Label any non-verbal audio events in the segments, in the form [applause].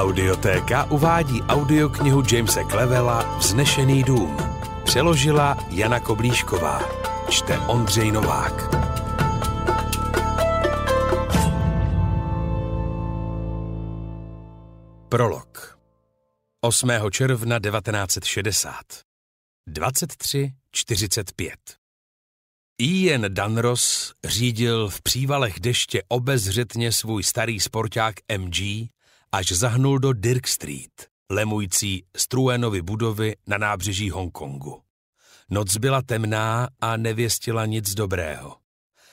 Audiotéka uvádí audioknihu Jamesa Clevela Vznešený dům. Přeložila Jana Koblíšková. Čte Ondřej Novák. Prolog 8. června 1960 23.45 Ian Danros řídil v přívalech deště obezřetně svůj starý sporták MG až zahnul do Dirk Street, lemující Struenovy budovy na nábřeží Hongkongu. Noc byla temná a nevěstila nic dobrého.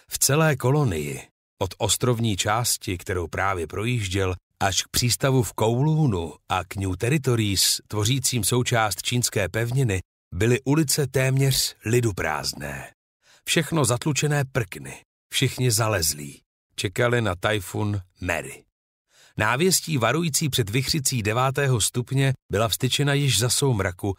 V celé kolonii, od ostrovní části, kterou právě projížděl, až k přístavu v Kowloonu a k New Territories, tvořícím součást čínské pevniny, byly ulice téměř lidu prázdné. Všechno zatlučené prkny, všichni zalezlí, čekali na tajfun Mary. Návěstí varující před vychřicí devátého stupně byla vstyčena již za soumraku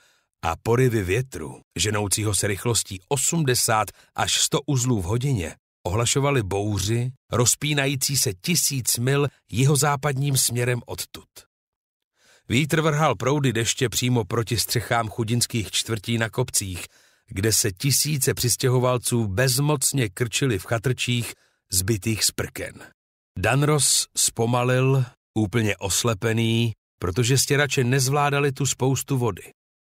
a porivy větru, ženoucího se rychlostí 80 až 100 uzlů v hodině, ohlašovaly bouři, rozpínající se tisíc mil jihozápadním směrem odtud. Vítr vrhal proudy deště přímo proti střechám chudinských čtvrtí na kopcích, kde se tisíce přistěhovalců bezmocně krčili v chatrčích zbytých sprken. Danros zpomalil, úplně oslepený, protože stěrače nezvládali tu spoustu vody.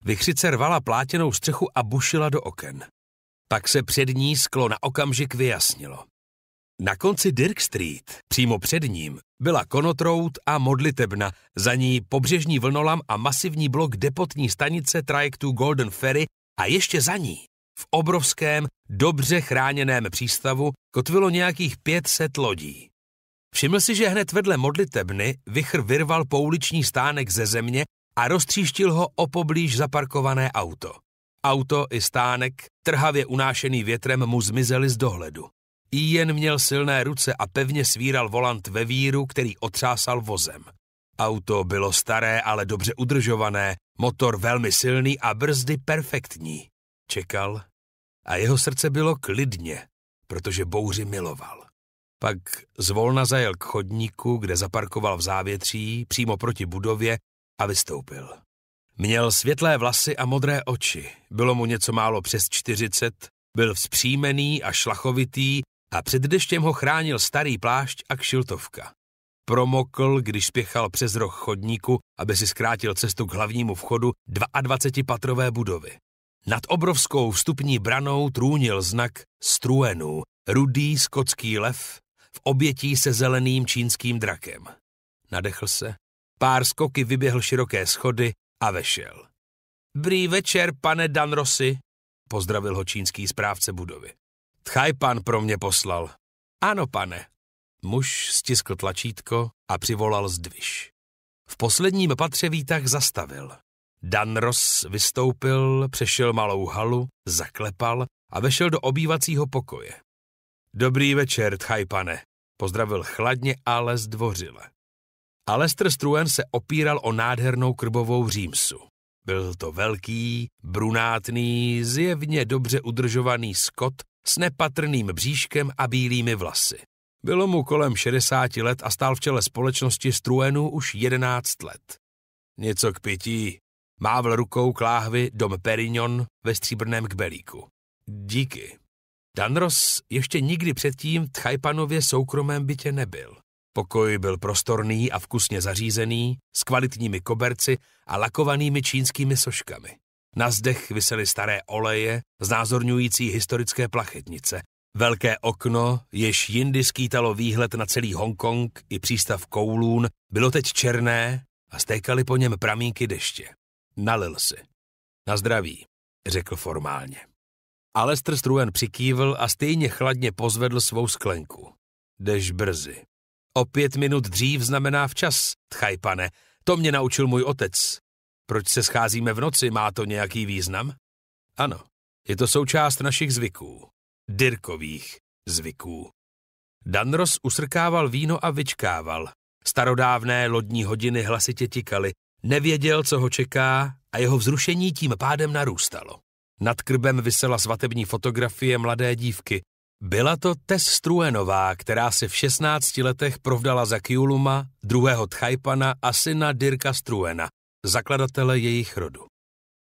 Vychřice rvala plátěnou střechu a bušila do oken. Pak se přední sklo na okamžik vyjasnilo. Na konci Dirk Street, přímo před ním, byla konotrout a modlitebna, za ní pobřežní vlnolam a masivní blok depotní stanice trajektu Golden Ferry a ještě za ní, v obrovském, dobře chráněném přístavu, kotvilo nějakých 500 lodí. Všiml si, že hned vedle modlitebny vychr vyrval pouliční stánek ze země a roztříštil ho o poblíž zaparkované auto. Auto i stánek, trhavě unášený větrem, mu zmizeli z dohledu. Ian měl silné ruce a pevně svíral volant ve víru, který otřásal vozem. Auto bylo staré, ale dobře udržované, motor velmi silný a brzdy perfektní. Čekal a jeho srdce bylo klidně, protože bouři miloval. Pak zvolna zajel k chodníku, kde zaparkoval v závětří, přímo proti budově a vystoupil. Měl světlé vlasy a modré oči, bylo mu něco málo přes čtyřicet, byl vzpřímený a šlachovitý a před deštěm ho chránil starý plášť a kšiltovka. Promokl, když spěchal přes roh chodníku, aby si zkrátil cestu k hlavnímu vchodu 22-patrové budovy. Nad obrovskou vstupní branou trůnil znak Struenu, rudý skotský lev v obětí se zeleným čínským drakem. Nadechl se, pár skoky vyběhl široké schody a vešel. Brý večer, pane Danrosi, pozdravil ho čínský správce budovy. Tchaj pan pro mě poslal. Ano, pane. Muž stiskl tlačítko a přivolal zdviž. V posledním patře výtah zastavil. Danros vystoupil, přešel malou halu, zaklepal a vešel do obývacího pokoje. Dobrý večer, tchaj pane, pozdravil chladně, ale zdvořile. Alester Struen se opíral o nádhernou krbovou římsu. Byl to velký, brunátný, zjevně dobře udržovaný skot s nepatrným bříškem a bílými vlasy. Bylo mu kolem 60 let a stál v čele společnosti Struenů už 11 let. Něco k pití. Mávl rukou kláhvy dom Perignon ve stříbrném kbelíku. Díky. Danros ještě nikdy předtím v Tchajpanově soukromém bytě nebyl. Pokoj byl prostorný a vkusně zařízený, s kvalitními koberci a lakovanými čínskými soškami. Na zdech visely staré oleje, znázorňující historické plachetnice. Velké okno, jež jindy skýtalo výhled na celý Hongkong i přístav Kowloon, bylo teď černé a stékaly po něm pramínky deště. Nalil si. Na zdraví, řekl formálně. Alester Struen přikývl a stejně chladně pozvedl svou sklenku. Dež brzy. O pět minut dřív znamená včas, tchaj pane. To mě naučil můj otec. Proč se scházíme v noci, má to nějaký význam? Ano, je to součást našich zvyků. Dirkových zvyků. Danros usrkával víno a vyčkával. Starodávné lodní hodiny hlasitě tikaly. Nevěděl, co ho čeká a jeho vzrušení tím pádem narůstalo. Nad krbem vysela svatební fotografie mladé dívky. Byla to Tess Struenová, která se v 16 letech provdala za Kiuluma, druhého Tchajpana a syna Dirka Struena, zakladatele jejich rodu.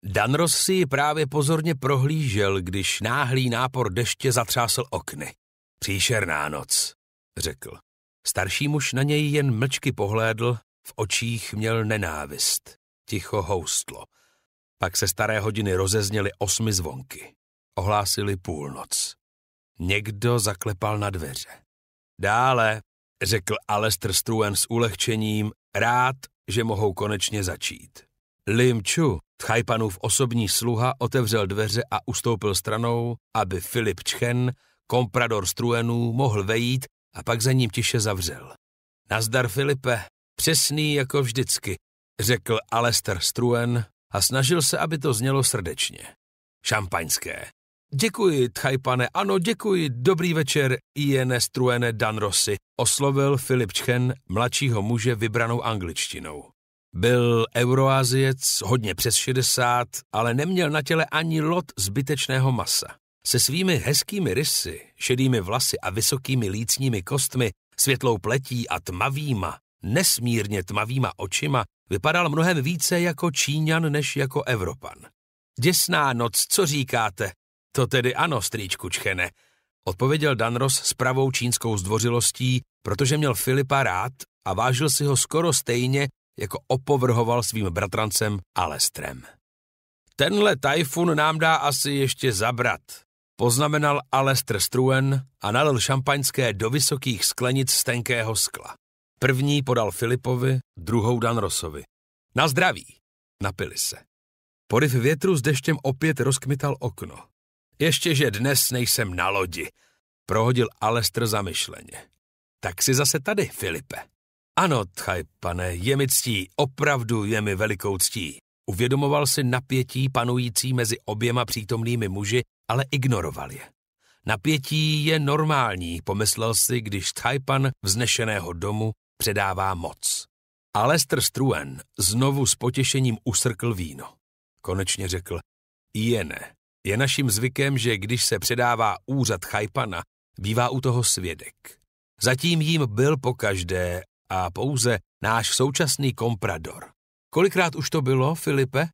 Dan Rossi ji právě pozorně prohlížel, když náhlý nápor deště zatřásl okny. Příšerná noc, řekl. Starší muž na něj jen mlčky pohlédl, v očích měl nenávist. Ticho houstlo. Pak se staré hodiny rozezněly osmi zvonky. Ohlásili půlnoc. Někdo zaklepal na dveře. Dále, řekl Alester Struen s ulehčením, rád, že mohou konečně začít. Lim Chu, Tchajpanův osobní sluha, otevřel dveře a ustoupil stranou, aby Filip Čchen, komprador Struenů, mohl vejít a pak za ním tiše zavřel. Nazdar Filipe, přesný jako vždycky, řekl Alester Struen a snažil se, aby to znělo srdečně. Šampaňské. Děkuji, Tchajpane, ano, děkuji, dobrý večer, Iene Struene Dan Rossi, oslovil Filip Čchen mladšího muže vybranou angličtinou. Byl euroáziec, hodně přes 60, ale neměl na těle ani lot zbytečného masa. Se svými hezkými rysy, šedými vlasy a vysokými lícními kostmi, světlou pletí a tmavýma, nesmírně tmavýma očima vypadal mnohem více jako Číňan než jako Evropan. Děsná noc, co říkáte? To tedy ano, strýčku čchene, odpověděl Danros s pravou čínskou zdvořilostí, protože měl Filipa rád a vážil si ho skoro stejně, jako opovrhoval svým bratrancem Alestrem. Tenhle tajfun nám dá asi ještě zabrat, poznamenal Alestr Struen a nalil šampaňské do vysokých sklenic z tenkého skla. První podal Filipovi, druhou Dan Rosovi. Na zdraví! Napili se. Poryv větru s deštěm opět rozkmital okno. Ještě, že dnes nejsem na lodi, prohodil Alestr zamyšleně. Tak si zase tady, Filipe. Ano, tchaj pane, je mi ctí, opravdu je mi velikou ctí. Uvědomoval si napětí panující mezi oběma přítomnými muži, ale ignoroval je. Napětí je normální, pomyslel si, když Tchajpan vznešeného domu předává moc. Alester Struen znovu s potěšením usrkl víno. Konečně řekl, ne. je naším zvykem, že když se předává úřad Chajpana, bývá u toho svědek. Zatím jím byl pokaždé a pouze náš současný komprador. Kolikrát už to bylo, Filipe?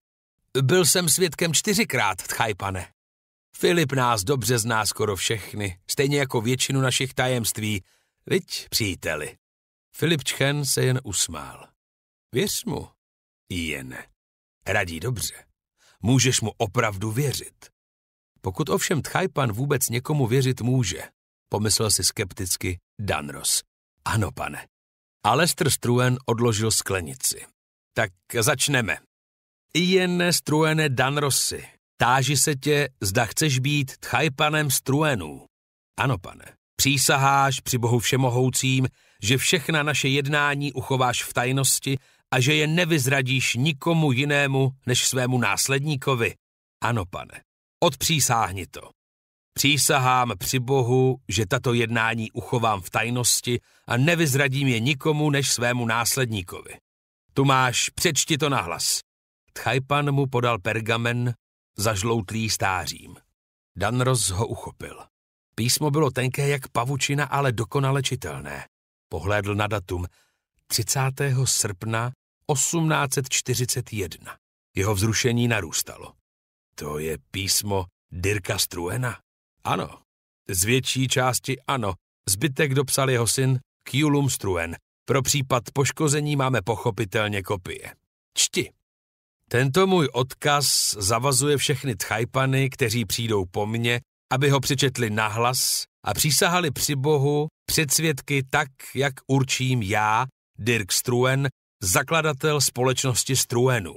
Byl jsem svědkem čtyřikrát, tchajpane. Filip nás dobře zná skoro všechny, stejně jako většinu našich tajemství. Viď, příteli? Filip Čchen se jen usmál. Věř mu. Jen. Radí dobře. Můžeš mu opravdu věřit. Pokud ovšem Tchajpan vůbec někomu věřit může, pomyslel si skepticky Danros. Ano, pane. Alester Struen odložil sklenici. Tak začneme. Jen Struene Danrosy, táži se tě, zda chceš být Tchajpanem Struenů. Ano, pane. Přísaháš při Bohu všemohoucím, že všechna naše jednání uchováš v tajnosti a že je nevyzradíš nikomu jinému než svému následníkovi? Ano, pane. Odpřísáhni to. Přísahám při Bohu, že tato jednání uchovám v tajnosti a nevyzradím je nikomu než svému následníkovi. Tu máš, přečti to nahlas. Tchajpan mu podal pergamen, zažloutlý stářím. Danros ho uchopil. Písmo bylo tenké jak pavučina, ale dokonale čitelné. Pohlédl na datum 30. srpna 1841. Jeho vzrušení narůstalo. To je písmo Dirka Struena? Ano. Z větší části ano. Zbytek dopsal jeho syn Kjulum Struen. Pro případ poškození máme pochopitelně kopie. Čti. Tento můj odkaz zavazuje všechny tchajpany, kteří přijdou po mně, aby ho přečetli nahlas a přísahali při Bohu, před svědky tak, jak určím já, Dirk Struen, zakladatel společnosti Struenů.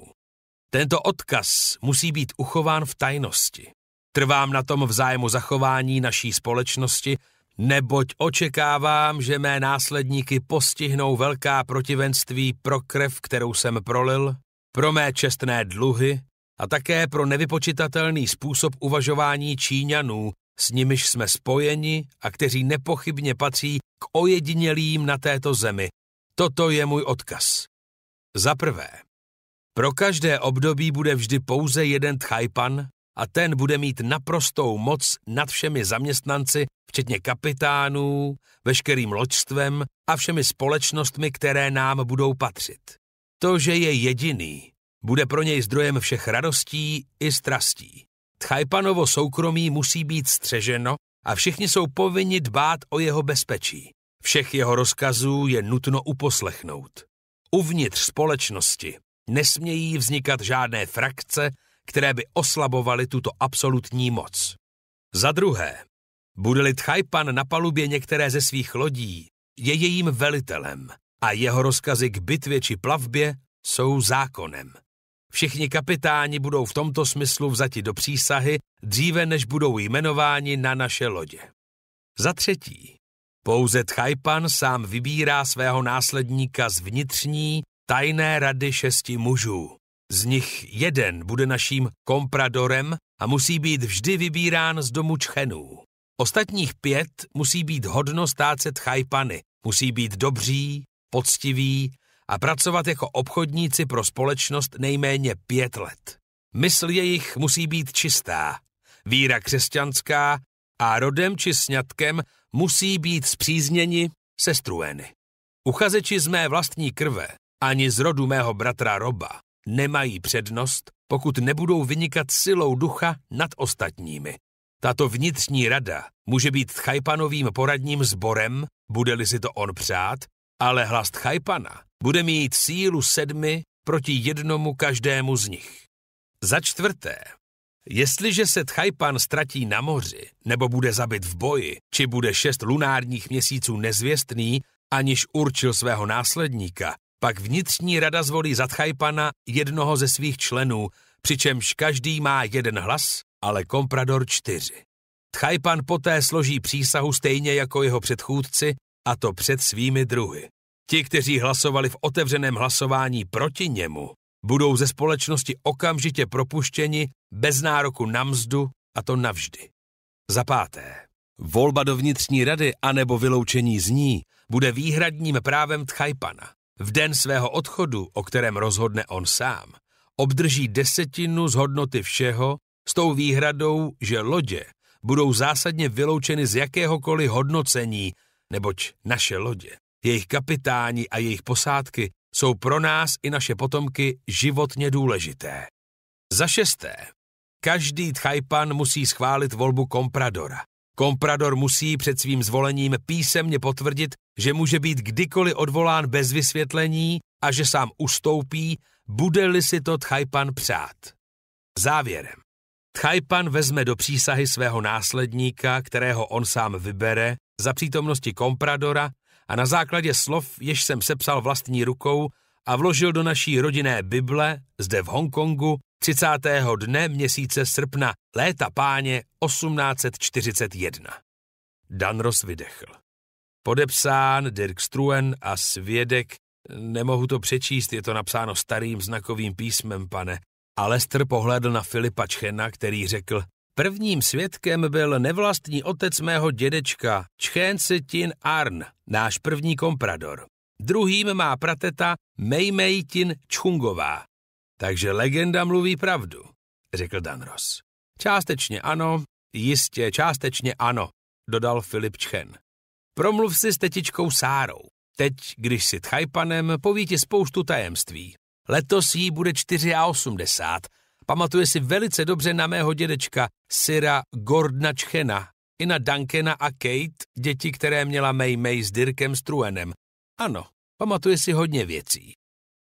Tento odkaz musí být uchován v tajnosti. Trvám na tom vzájemu zachování naší společnosti, neboť očekávám, že mé následníky postihnou velká protivenství pro krev, kterou jsem prolil, pro mé čestné dluhy a také pro nevypočitatelný způsob uvažování Číňanů, s nimiž jsme spojeni a kteří nepochybně patří k ojedinělým na této zemi. Toto je můj odkaz. Za prvé, pro každé období bude vždy pouze jeden tchajpan a ten bude mít naprostou moc nad všemi zaměstnanci, včetně kapitánů, veškerým loďstvem a všemi společnostmi, které nám budou patřit. To, že je jediný, bude pro něj zdrojem všech radostí i strastí. Tchajpanovo soukromí musí být střeženo a všichni jsou povinni dbát o jeho bezpečí. Všech jeho rozkazů je nutno uposlechnout. Uvnitř společnosti nesmějí vznikat žádné frakce, které by oslabovaly tuto absolutní moc. Za druhé, bude-li Tchajpan na palubě některé ze svých lodí, je jejím velitelem a jeho rozkazy k bitvě či plavbě jsou zákonem. Všichni kapitáni budou v tomto smyslu vzati do přísahy dříve, než budou jmenováni na naše lodě. Za třetí, pouze Tchajpan sám vybírá svého následníka z vnitřní, tajné rady šesti mužů. Z nich jeden bude naším kompradorem a musí být vždy vybírán z domu čchenů. Ostatních pět musí být hodno stát se Tchajpany, musí být dobří, poctiví a pracovat jako obchodníci pro společnost nejméně pět let. Mysl jejich musí být čistá, víra křesťanská a rodem či sňatkem musí být zpřízněni, strueny. Uchazeči z mé vlastní krve ani z rodu mého bratra Roba nemají přednost, pokud nebudou vynikat silou ducha nad ostatními. Tato vnitřní rada může být Chajpanovým poradním sborem, bude-li si to on přát, ale hlast Chajpana bude mít sílu sedmi proti jednomu každému z nich. Za čtvrté, jestliže se Tchajpan ztratí na moři, nebo bude zabit v boji, či bude šest lunárních měsíců nezvěstný, aniž určil svého následníka, pak vnitřní rada zvolí za Tchajpana jednoho ze svých členů, přičemž každý má jeden hlas, ale komprador čtyři. Tchajpan poté složí přísahu stejně jako jeho předchůdci a to před svými druhy. Ti, kteří hlasovali v otevřeném hlasování proti němu, budou ze společnosti okamžitě propuštěni bez nároku na mzdu a to navždy. Za páté. Volba do vnitřní rady anebo vyloučení z ní bude výhradním právem Tchajpana. V den svého odchodu, o kterém rozhodne on sám, obdrží desetinu z hodnoty všeho s tou výhradou, že lodě budou zásadně vyloučeny z jakéhokoliv hodnocení neboť naše lodě, jejich kapitáni a jejich posádky jsou pro nás i naše potomky životně důležité. Za šesté, každý tchajpan musí schválit volbu kompradora. Komprador musí před svým zvolením písemně potvrdit, že může být kdykoliv odvolán bez vysvětlení a že sám ustoupí, bude-li si to Tchajpan přát. Závěrem. Tchajpan vezme do přísahy svého následníka, kterého on sám vybere, za přítomnosti kompradora a na základě slov, jež jsem sepsal vlastní rukou a vložil do naší rodinné Bible zde v Hongkongu 30. dne měsíce srpna léta páně 1841. Danros vydechl. Podepsán Dirk Struen a svědek, nemohu to přečíst, je to napsáno starým znakovým písmem, pane, a Lester pohlédl na Filipa Čchena, který řekl, Prvním svědkem byl nevlastní otec mého dědečka, Čchénce Tin Arn, náš první komprador. Druhým má prateta Mei Tin Čchungová. Takže legenda mluví pravdu, řekl Danros. Částečně ano, jistě částečně ano, dodal Filip Čchen. Promluv si s tetičkou Sárou. Teď, když si tchajpanem, poví ti spoustu tajemství. Letos jí bude 84 Pamatuje si velice dobře na mého dědečka, Syra Gordna Čchena, i na Duncana a Kate, děti, které měla May May s Dirkem Struenem. Ano, pamatuje si hodně věcí.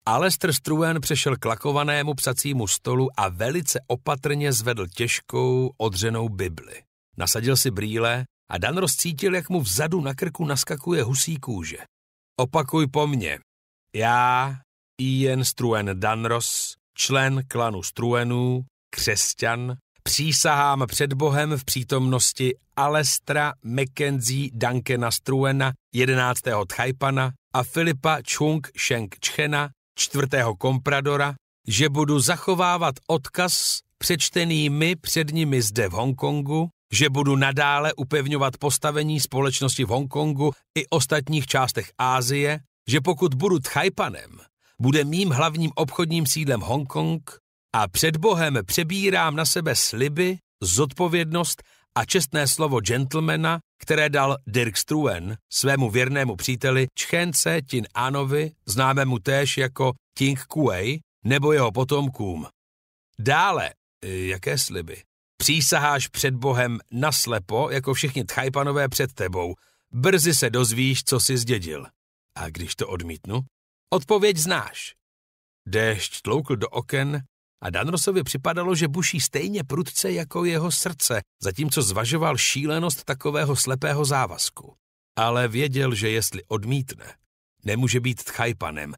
Alester Struen přešel k lakovanému psacímu stolu a velice opatrně zvedl těžkou, odřenou Bibli. Nasadil si brýle a Dan rozcítil, jak mu vzadu na krku naskakuje husí kůže. Opakuj po mně. Já, Ian Struen Danros, člen klanu Struenů, křesťan, přísahám před Bohem v přítomnosti Alestra Mackenzie Duncana Struena, 11. Tchajpana a Filipa Chung Sheng Chena, 4. Kompradora, že budu zachovávat odkaz přečtený my před nimi zde v Hongkongu, že budu nadále upevňovat postavení společnosti v Hongkongu i ostatních částech Ázie, že pokud budu Tchajpanem, bude mým hlavním obchodním sídlem Hongkong a před Bohem přebírám na sebe sliby, zodpovědnost a čestné slovo gentlemana, které dal Dirk Struen svému věrnému příteli Čchence Tin Anovi, známému též jako Ting Kuei, nebo jeho potomkům. Dále, e, jaké sliby? Přísaháš před Bohem naslepo, jako všichni tchajpanové před tebou. Brzy se dozvíš, co jsi zdědil. A když to odmítnu? Odpověď znáš. Déšť tloukl do oken a Danrosovi připadalo, že buší stejně prudce jako jeho srdce, zatímco zvažoval šílenost takového slepého závazku. Ale věděl, že jestli odmítne, nemůže být tchajpanem,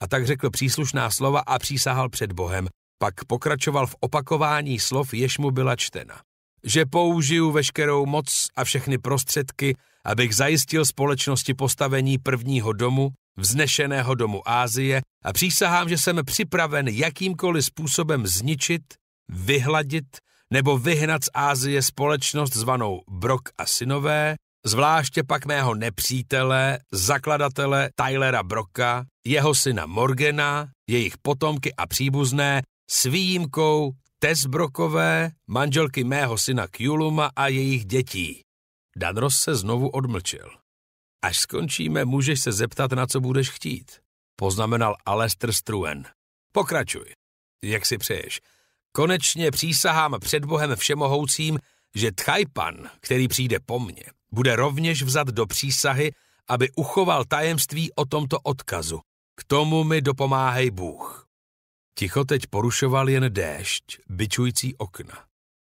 a tak řekl příslušná slova a přísahal před Bohem, pak pokračoval v opakování slov, jež mu byla čtena. Že použiju veškerou moc a všechny prostředky, abych zajistil společnosti postavení prvního domu, vznešeného domu Ázie a přísahám, že jsem připraven jakýmkoliv způsobem zničit, vyhladit nebo vyhnat z Ázie společnost zvanou Brok a synové, zvláště pak mého nepřítele, zakladatele Tylera Broka, jeho syna Morgana, jejich potomky a příbuzné, s výjimkou Tess Brokové, manželky mého syna Kjuluma a jejich dětí. Danros se znovu odmlčil. Až skončíme, můžeš se zeptat, na co budeš chtít, poznamenal Alester Struen. Pokračuj. Jak si přeješ. Konečně přísahám před Bohem všemohoucím, že Tchajpan, který přijde po mně, bude rovněž vzat do přísahy, aby uchoval tajemství o tomto odkazu. K tomu mi dopomáhej Bůh. Ticho teď porušoval jen déšť, byčující okna.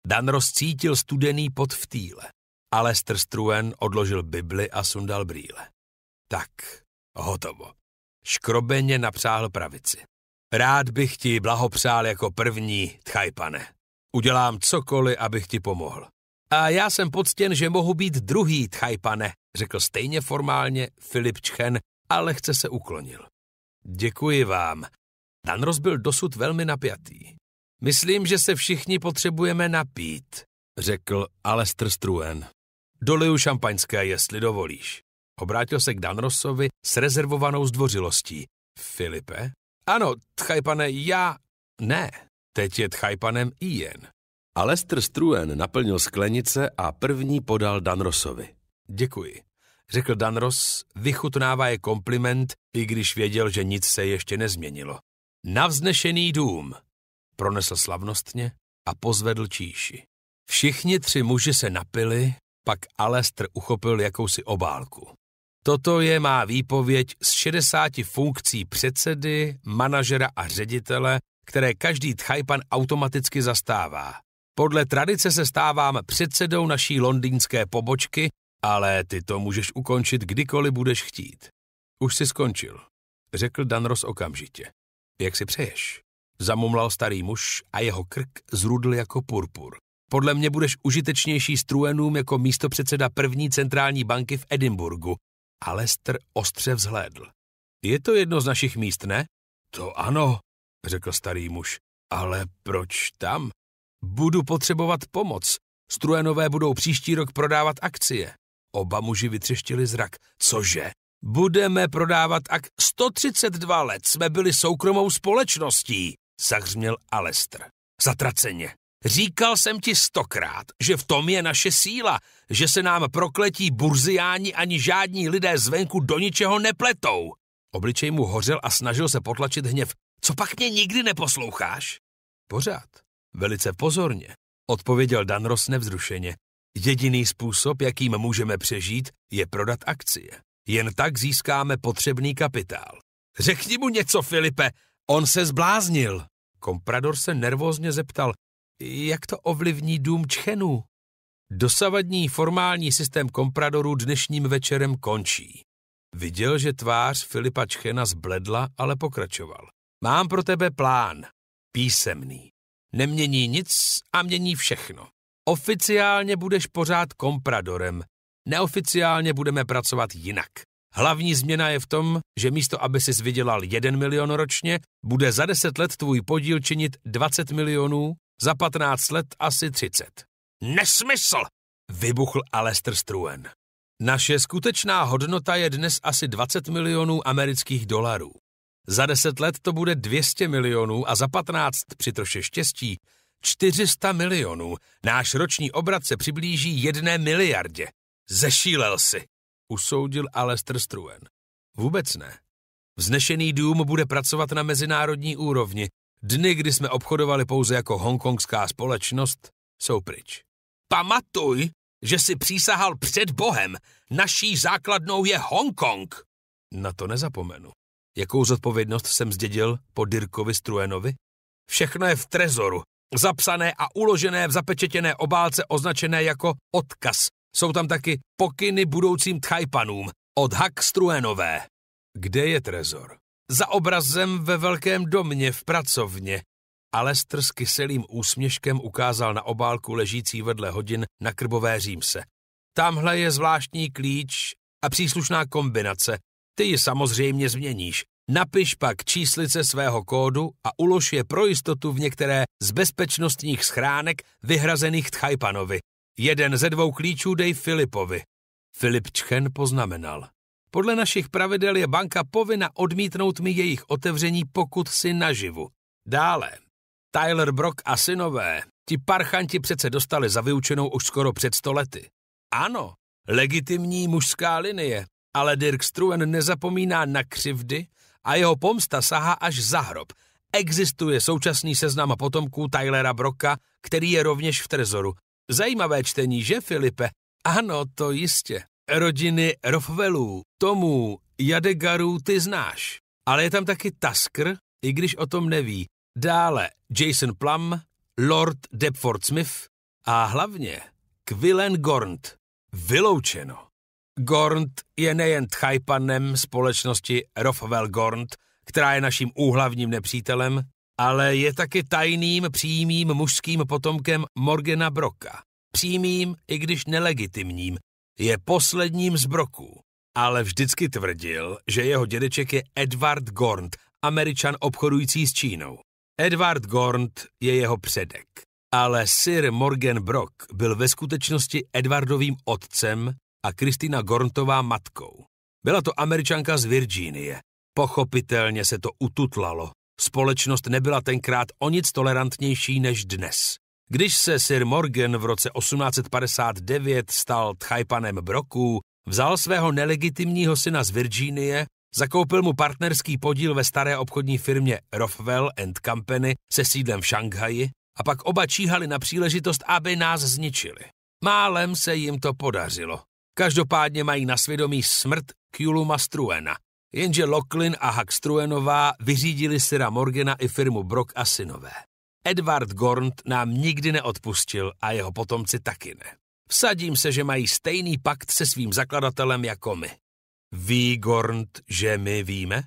Dan rozcítil studený pot v týle. Alester Struen odložil Bibli a sundal brýle. Tak, hotovo. Škrobeně napřáhl pravici. Rád bych ti blahopřál jako první, tchajpane. Udělám cokoliv, abych ti pomohl. A já jsem poctěn, že mohu být druhý, tchajpane, řekl stejně formálně Filip Čchen a lehce se uklonil. Děkuji vám. Danros byl dosud velmi napjatý. Myslím, že se všichni potřebujeme napít, řekl Alester Struen. Doliju šampaňské, jestli dovolíš. Obrátil se k Danrosovi s rezervovanou zdvořilostí. Filipe? Ano, tchajpane, já... Ne, teď je tchajpanem Ian. A Alester Struen naplnil sklenice a první podal Danrosovi. Děkuji, řekl Danros, vychutnává je kompliment, i když věděl, že nic se ještě nezměnilo. Navznešený dům, pronesl slavnostně a pozvedl číši. Všichni tři muži se napili pak Alestr uchopil jakousi obálku. Toto je má výpověď z 60 funkcí předsedy, manažera a ředitele, které každý tchajpan automaticky zastává. Podle tradice se stávám předsedou naší londýnské pobočky, ale ty to můžeš ukončit kdykoliv budeš chtít. Už si skončil, řekl Danros okamžitě. Jak si přeješ? Zamumlal starý muž a jeho krk zrudl jako purpur. Podle mě budeš užitečnější Truenům jako místopředseda první centrální banky v Edinburgu. A Lester ostře vzhlédl. Je to jedno z našich míst, ne? To ano, řekl starý muž. Ale proč tam? Budu potřebovat pomoc. Struenové budou příští rok prodávat akcie. Oba muži vytřeštili zrak. Cože? Budeme prodávat ak 132 let jsme byli soukromou společností, zahřměl Alester. Zatraceně. Říkal jsem ti stokrát, že v tom je naše síla, že se nám prokletí burziáni ani žádní lidé zvenku do ničeho nepletou. Obličej mu hořel a snažil se potlačit hněv. Co pak mě nikdy neposloucháš? Pořád. Velice pozorně, odpověděl Danros nevzrušeně. Jediný způsob, jakým můžeme přežít, je prodat akcie. Jen tak získáme potřebný kapitál. Řekni mu něco, Filipe, on se zbláznil. Komprador se nervózně zeptal, jak to ovlivní dům Čchenů? Dosavadní formální systém kompradorů dnešním večerem končí. Viděl, že tvář Filipa Čchena zbledla, ale pokračoval. Mám pro tebe plán. Písemný. Nemění nic a mění všechno. Oficiálně budeš pořád kompradorem. Neoficiálně budeme pracovat jinak. Hlavní změna je v tom, že místo, aby si vydělal 1 milion ročně, bude za 10 let tvůj podíl činit 20 milionů za patnáct let asi třicet. Nesmysl! Vybuchl Alester Struen. Naše skutečná hodnota je dnes asi 20 milionů amerických dolarů. Za 10 let to bude 200 milionů a za 15 při troše štěstí 400 milionů. Náš roční obrat se přiblíží jedné miliardě. Zešílel si, usoudil Alester Struen. Vůbec ne. Vznešený dům bude pracovat na mezinárodní úrovni Dny, kdy jsme obchodovali pouze jako hongkongská společnost, jsou pryč. Pamatuj, že si přísahal před Bohem. Naší základnou je Hongkong. Na to nezapomenu. Jakou zodpovědnost jsem zdědil po Dirkovi Struenovi? Všechno je v trezoru, zapsané a uložené v zapečetěné obálce označené jako odkaz. Jsou tam taky pokyny budoucím tchajpanům od Hak Struenové. Kde je trezor? za obrazem ve velkém domě v pracovně. Alestr s kyselým úsměškem ukázal na obálku ležící vedle hodin na krbové římse. Tamhle je zvláštní klíč a příslušná kombinace. Ty ji samozřejmě změníš. Napiš pak číslice svého kódu a ulož je pro jistotu v některé z bezpečnostních schránek vyhrazených Tchajpanovi. Jeden ze dvou klíčů dej Filipovi. Filip Čchen poznamenal. Podle našich pravidel je banka povinna odmítnout mi jejich otevření, pokud si naživu. Dále. Tyler Brock a synové. Ti parchanti přece dostali za vyučenou už skoro před stolety. Ano, legitimní mužská linie, ale Dirk Struen nezapomíná na křivdy a jeho pomsta sahá až za hrob. Existuje současný seznam potomků Tylera Brocka, který je rovněž v trezoru. Zajímavé čtení, že, Filipe? Ano, to jistě. Rodiny Rofvelů, Tomů, Jadegarů ty znáš, ale je tam taky Tasker, i když o tom neví. Dále Jason Plum, Lord Deptford Smith a hlavně Quillen Gornt. Vyloučeno. Gornt je nejen tchajpanem společnosti Rofvel Gornt, která je naším úhlavním nepřítelem, ale je taky tajným přímým mužským potomkem Morgana Broka. Přímým, i když nelegitimním, je posledním z Broků, ale vždycky tvrdil, že jeho dědeček je Edward Gornt, američan obchodující s Čínou. Edward Gornt je jeho předek, ale Sir Morgan Brock byl ve skutečnosti Edwardovým otcem a Kristina Gorntová matkou. Byla to američanka z Virginie. Pochopitelně se to ututlalo. Společnost nebyla tenkrát o nic tolerantnější než dnes. Když se Sir Morgan v roce 1859 stal tchajpanem Broků, vzal svého nelegitimního syna z Virginie, zakoupil mu partnerský podíl ve staré obchodní firmě Rothwell and Company se sídlem v Šanghaji a pak oba číhali na příležitost, aby nás zničili. Málem se jim to podařilo. Každopádně mají na svědomí smrt Kjuluma Struena, jenže Locklin a Huck Struenová vyřídili Syra Morgana i firmu Brock a synové. Edward Gornt nám nikdy neodpustil a jeho potomci taky ne. Vsadím se, že mají stejný pakt se svým zakladatelem jako my. Ví Gornt, že my víme?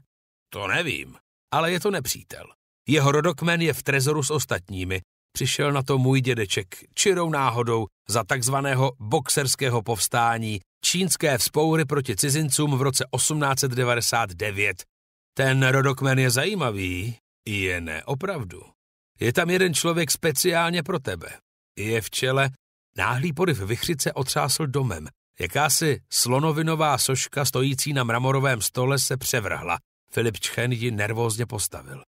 To nevím, ale je to nepřítel. Jeho rodokmen je v trezoru s ostatními. Přišel na to můj dědeček čirou náhodou za takzvaného boxerského povstání čínské vzpoury proti cizincům v roce 1899. Ten rodokmen je zajímavý, je ne opravdu. Je tam jeden člověk speciálně pro tebe. Je v čele. Náhlý poriv vychřice otřásl domem. Jakási slonovinová soška stojící na mramorovém stole se převrhla. Filip Čchen ji nervózně postavil.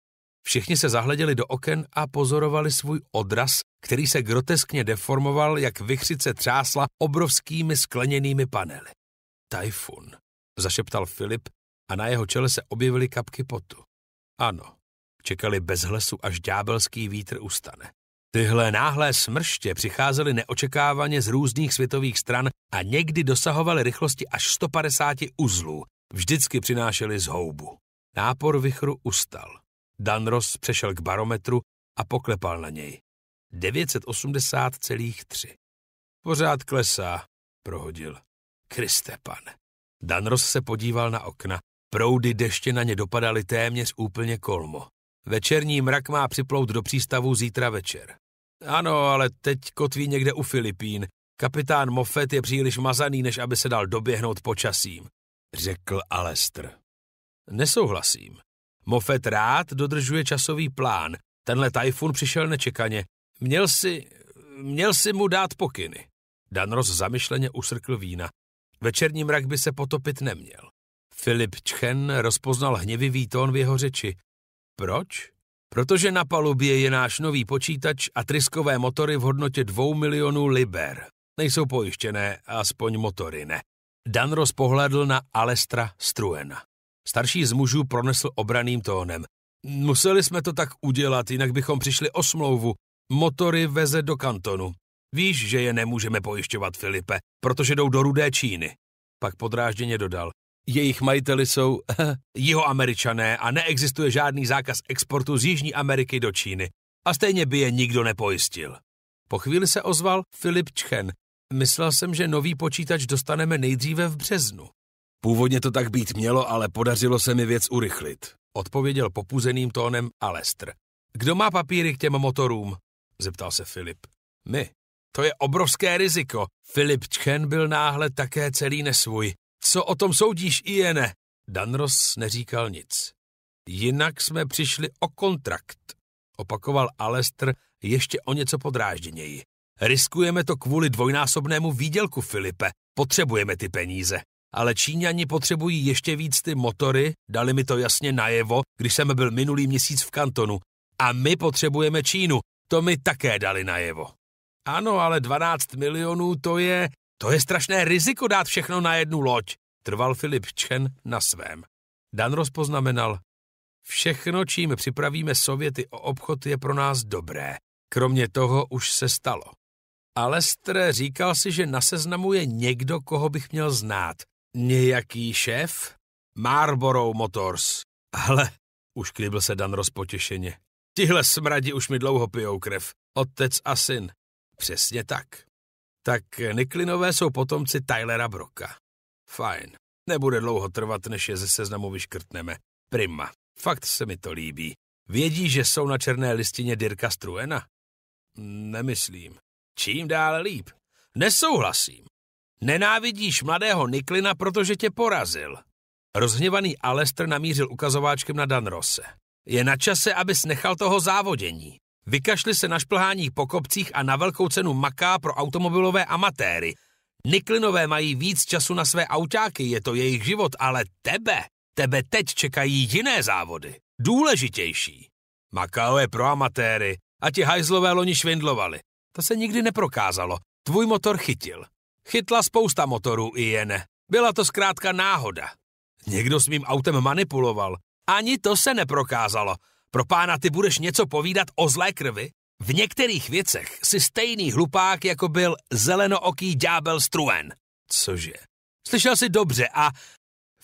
Všichni se zahleděli do oken a pozorovali svůj odraz, který se groteskně deformoval, jak vychřice třásla obrovskými skleněnými panely. Tajfun, zašeptal Filip a na jeho čele se objevily kapky potu. Ano, čekali bez hlesu, až ďábelský vítr ustane. Tyhle náhlé smrště přicházely neočekávaně z různých světových stran a někdy dosahovaly rychlosti až 150 uzlů. Vždycky přinášely zhoubu. Nápor vichru ustal. Danros přešel k barometru a poklepal na něj. 980,3. Pořád klesá, prohodil. Kriste pane. Danros se podíval na okna. Proudy deště na ně dopadaly téměř úplně kolmo. Večerní mrak má připlout do přístavu zítra večer. Ano, ale teď kotví někde u Filipín. Kapitán Moffat je příliš mazaný, než aby se dal doběhnout počasím, řekl Alestr. Nesouhlasím. Moffat rád dodržuje časový plán. Tenhle tajfun přišel nečekaně. Měl si, měl si mu dát pokyny. Danros zamyšleně usrkl vína. Večerní mrak by se potopit neměl. Filip Čchen rozpoznal hněvivý tón v jeho řeči. Proč? Protože na palubě je náš nový počítač a tryskové motory v hodnotě 2 milionů liber. Nejsou pojištěné, aspoň motory ne. Dan rozpohledl na Alestra Struena. Starší z mužů pronesl obraným tónem. Museli jsme to tak udělat, jinak bychom přišli o smlouvu. Motory veze do kantonu. Víš, že je nemůžeme pojišťovat, Filipe, protože jdou do rudé Číny. Pak podrážděně dodal. Jejich majiteli jsou [laughs] jihoameričané a neexistuje žádný zákaz exportu z Jižní Ameriky do Číny. A stejně by je nikdo nepojistil. Po chvíli se ozval Filip Čchen. Myslel jsem, že nový počítač dostaneme nejdříve v březnu. Původně to tak být mělo, ale podařilo se mi věc urychlit, odpověděl popuzeným tónem Alestr. Kdo má papíry k těm motorům? zeptal se Filip. My. To je obrovské riziko. Filip Čchen byl náhle také celý nesvůj. Co o tom soudíš, Iene? Danros neříkal nic. Jinak jsme přišli o kontrakt, opakoval Alestr ještě o něco podrážděněji. Riskujeme to kvůli dvojnásobnému výdělku, Filipe. Potřebujeme ty peníze. Ale Číňani potřebují ještě víc ty motory, dali mi to jasně najevo, když jsem byl minulý měsíc v kantonu. A my potřebujeme Čínu, to mi také dali najevo. Ano, ale 12 milionů to je to je strašné riziko dát všechno na jednu loď, trval Filip Čen na svém. Dan rozpoznamenal, všechno, čím připravíme Sověty o obchod, je pro nás dobré. Kromě toho už se stalo. Alestre říkal si, že na seznamu je někdo, koho bych měl znát. Nějaký šéf? Marlboro Motors. Ale, [laughs] už klíbil se Dan rozpotěšeně, tihle smradi už mi dlouho pijou krev. Otec a syn. Přesně tak. Tak Niklinové jsou potomci Tylera Broka. Fajn. Nebude dlouho trvat, než je ze seznamu vyškrtneme. Prima. Fakt se mi to líbí. Vědí, že jsou na černé listině Dirka Struena? Nemyslím. Čím dál líp. Nesouhlasím. Nenávidíš mladého Niklina, protože tě porazil. Rozhněvaný Alester namířil ukazováčkem na Danrose. Je na čase, abys nechal toho závodění. Vykašli se na šplhání po kopcích a na velkou cenu maká pro automobilové amatéry. Niklinové mají víc času na své autáky, je to jejich život, ale tebe, tebe teď čekají jiné závody. Důležitější. Makao je pro amatéry a ti hajzlové loni švindlovali. To se nikdy neprokázalo. Tvůj motor chytil. Chytla spousta motorů, i jen. Byla to zkrátka náhoda. Někdo s mým autem manipuloval. Ani to se neprokázalo. Pro pána ty budeš něco povídat o zlé krvi? V některých věcech si stejný hlupák, jako byl zelenooký ďábel Struen. Cože? Slyšel si dobře a...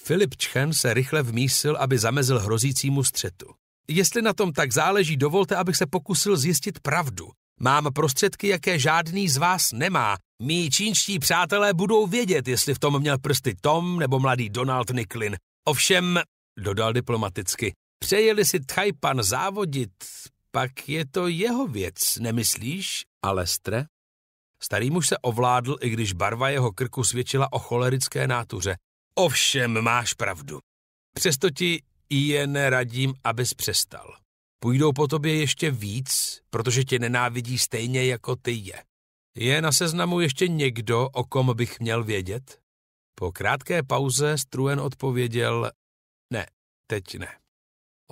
Filip Čchen se rychle vmísil, aby zamezil hrozícímu střetu. Jestli na tom tak záleží, dovolte, abych se pokusil zjistit pravdu. Mám prostředky, jaké žádný z vás nemá. Mí čínští přátelé budou vědět, jestli v tom měl prsty Tom nebo mladý Donald Niklin. Ovšem, dodal diplomaticky, Přejeli si Tchajpan závodit, pak je to jeho věc, nemyslíš, Alestre? Starý muž se ovládl, i když barva jeho krku svědčila o cholerické nátuře. Ovšem, máš pravdu. Přesto ti je neradím, abys přestal. Půjdou po tobě ještě víc, protože tě nenávidí stejně jako ty je. Je na seznamu ještě někdo, o kom bych měl vědět? Po krátké pauze Struen odpověděl, ne, teď ne.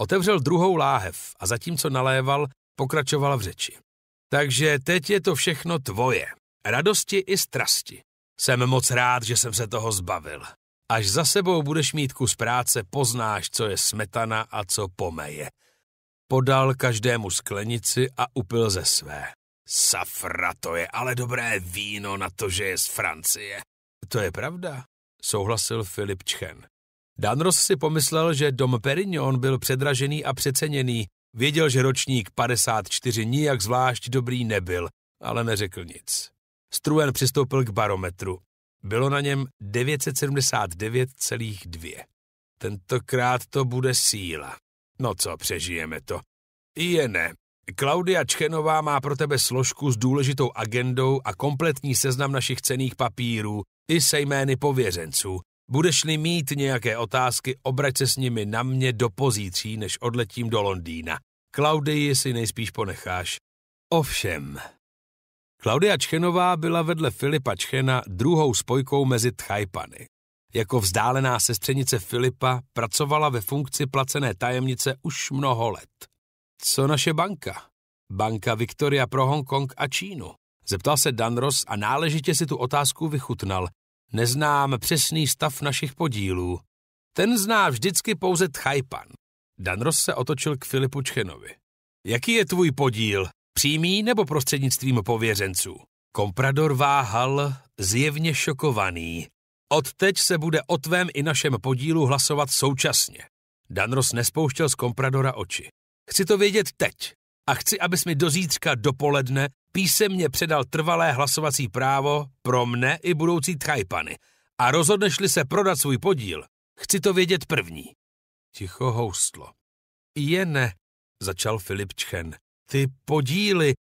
Otevřel druhou láhev a zatímco naléval, pokračovala v řeči. Takže teď je to všechno tvoje. Radosti i strasti. Jsem moc rád, že jsem se toho zbavil. Až za sebou budeš mít kus práce, poznáš, co je smetana a co pomeje. Podal každému sklenici a upil ze své. Safra to je ale dobré víno na to, že je z Francie. To je pravda, souhlasil Filip Čchen. Danros si pomyslel, že dom Perignon byl předražený a přeceněný. Věděl, že ročník 54 nijak zvlášť dobrý nebyl, ale neřekl nic. Struen přistoupil k barometru. Bylo na něm 979,2. Tentokrát to bude síla. No co, přežijeme to. I je ne. Klaudia Čchenová má pro tebe složku s důležitou agendou a kompletní seznam našich cených papírů i se jmény pověřenců. Budeš-li mít nějaké otázky, obrať se s nimi na mě do pozítří, než odletím do Londýna. Klaudii si nejspíš ponecháš. Ovšem. Klaudia Čchenová byla vedle Filipa Čchena druhou spojkou mezi Tchajpany. Jako vzdálená sestřenice Filipa pracovala ve funkci placené tajemnice už mnoho let. Co naše banka? Banka Victoria pro Hongkong a Čínu. Zeptal se Danros a náležitě si tu otázku vychutnal, Neznám přesný stav našich podílů. Ten zná vždycky pouze Tchajpan. Danros se otočil k Filipu Čchenovi. Jaký je tvůj podíl? Přímý nebo prostřednictvím pověřenců? Komprador váhal, zjevně šokovaný. Odteď se bude o tvém i našem podílu hlasovat současně. Danros nespouštěl z kompradora oči. Chci to vědět teď a chci, abys mi do zítřka dopoledne písemně předal trvalé hlasovací právo pro mne i budoucí tchajpany a rozhodnešli se prodat svůj podíl, chci to vědět první. Ticho houstlo. Jene, začal Filip Čchen, ty podíly,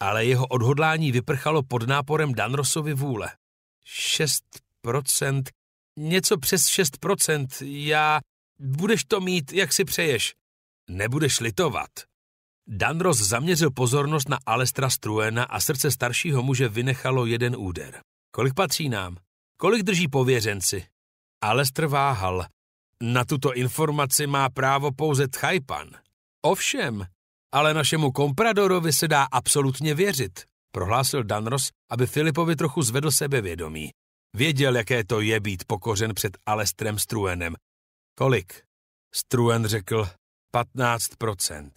ale jeho odhodlání vyprchalo pod náporem Danrosovy vůle. Šest procent, něco přes šest procent, já... Budeš to mít, jak si přeješ. Nebudeš litovat, Danros zaměřil pozornost na Alestra Struena a srdce staršího muže vynechalo jeden úder. Kolik patří nám? Kolik drží pověřenci? Alestr váhal. Na tuto informaci má právo pouze Tchajpan. Ovšem, ale našemu kompradorovi se dá absolutně věřit, prohlásil Danros, aby Filipovi trochu zvedl sebevědomí. Věděl, jaké to je být pokořen před Alestrem Struenem. Kolik? Struen řekl 15%.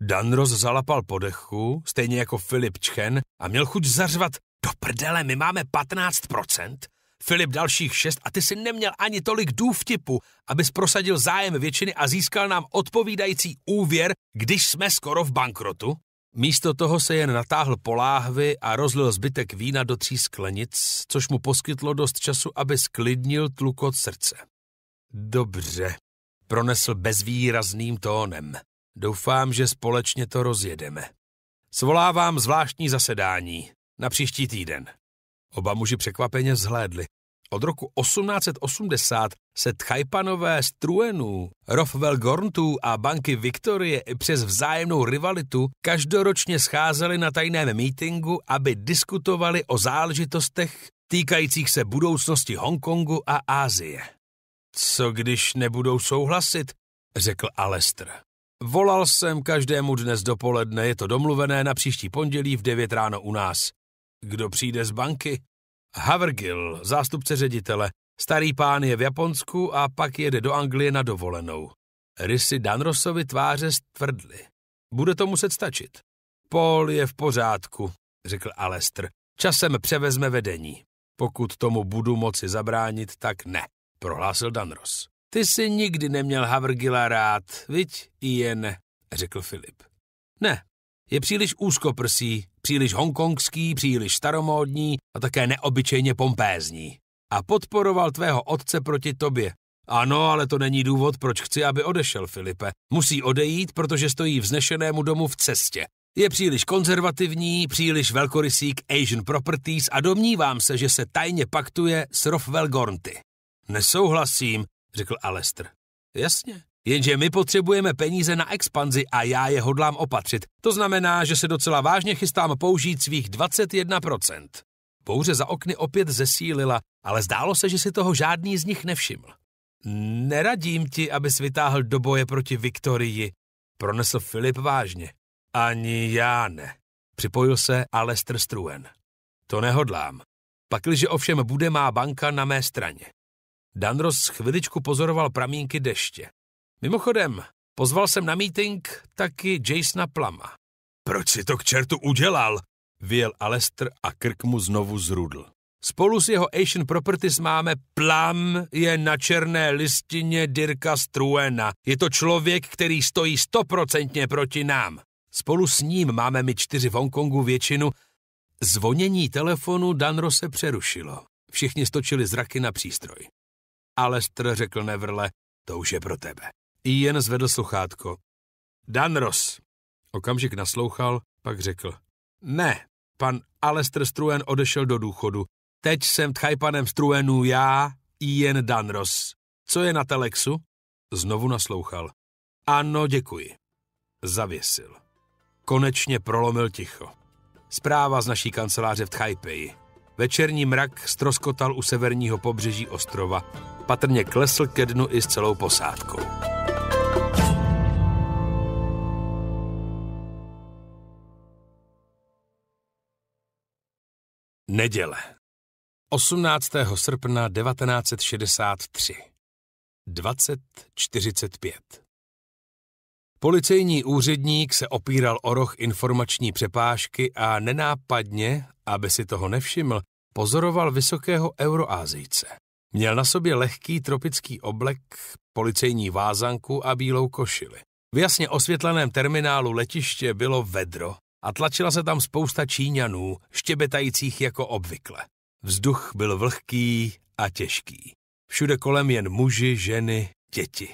Danros zalapal podechu, stejně jako Filip Čchen, a měl chuť zařvat, do prdele, my máme 15%, Filip dalších 6 a ty si neměl ani tolik důvtipu, abys prosadil zájem většiny a získal nám odpovídající úvěr, když jsme skoro v bankrotu? Místo toho se jen natáhl po láhvi a rozlil zbytek vína do tří sklenic, což mu poskytlo dost času, aby sklidnil tlukot srdce. Dobře, pronesl bezvýrazným tónem. Doufám, že společně to rozjedeme. Svolávám zvláštní zasedání na příští týden. Oba muži překvapeně zhlédli. Od roku 1880 se Tchajpanové z Truenů, Gorntů a banky Viktorie i přes vzájemnou rivalitu každoročně scházeli na tajném mítingu, aby diskutovali o záležitostech týkajících se budoucnosti Hongkongu a Ázie. Co když nebudou souhlasit, řekl Alester. Volal jsem každému dnes dopoledne, je to domluvené na příští pondělí v 9 ráno u nás. Kdo přijde z banky? Havergil, zástupce ředitele. Starý pán je v Japonsku a pak jede do Anglie na dovolenou. Rysy Danrosovi tváře stvrdly. Bude to muset stačit. Paul je v pořádku, řekl Alestr. Časem převezme vedení. Pokud tomu budu moci zabránit, tak ne, prohlásil Danros. Ty jsi nikdy neměl Havrgila rád, viď, jen, řekl Filip. Ne, je příliš úzkoprsý, příliš hongkongský, příliš staromódní a také neobyčejně pompézní. A podporoval tvého otce proti tobě. Ano, ale to není důvod, proč chci, aby odešel, Filipe. Musí odejít, protože stojí vznešenému domu v cestě. Je příliš konzervativní, příliš velkorysý k Asian Properties a domnívám se, že se tajně paktuje s Rofwell Gornty. Nesouhlasím, řekl Alester. Jasně, jenže my potřebujeme peníze na expanzi a já je hodlám opatřit. To znamená, že se docela vážně chystám použít svých 21%. Bouře za okny opět zesílila, ale zdálo se, že si toho žádný z nich nevšiml. Neradím ti, abys vytáhl do boje proti Viktorii, pronesl Filip vážně. Ani já ne, připojil se Alester Struen. To nehodlám. Pakliže ovšem bude má banka na mé straně. Danros chviličku pozoroval pramínky deště. Mimochodem, pozval jsem na meeting taky Jasona Plama. Proč si to k čertu udělal? Vyjel Alester a krk mu znovu zrudl. Spolu s jeho Asian Properties máme Plam je na černé listině Dirka Struena. Je to člověk, který stojí stoprocentně proti nám. Spolu s ním máme my čtyři v Hongkongu většinu. Zvonění telefonu Danro se přerušilo. Všichni stočili zraky na přístroj. Alestr řekl nevrle, to už je pro tebe. Ian zvedl sluchátko. Danros. Okamžik naslouchal, pak řekl. Ne, pan Alestr Struen odešel do důchodu. Teď jsem tchajpanem Struenu já, Ian Danros. Co je na telexu? Znovu naslouchal. Ano, děkuji. Zavěsil. Konečně prolomil ticho. Zpráva z naší kanceláře v Tchajpeji. Večerní mrak stroskotal u severního pobřeží ostrova. Patrně klesl ke dnu i s celou posádkou. Neděle. 18. srpna 1963. 2045. Policejní úředník se opíral o roh informační přepážky a nenápadně, aby si toho nevšiml, pozoroval vysokého euroázijce. Měl na sobě lehký tropický oblek, policejní vázanku a bílou košili. V jasně osvětleném terminálu letiště bylo vedro a tlačila se tam spousta Číňanů, štěbetajících jako obvykle. Vzduch byl vlhký a těžký. Všude kolem jen muži, ženy, děti.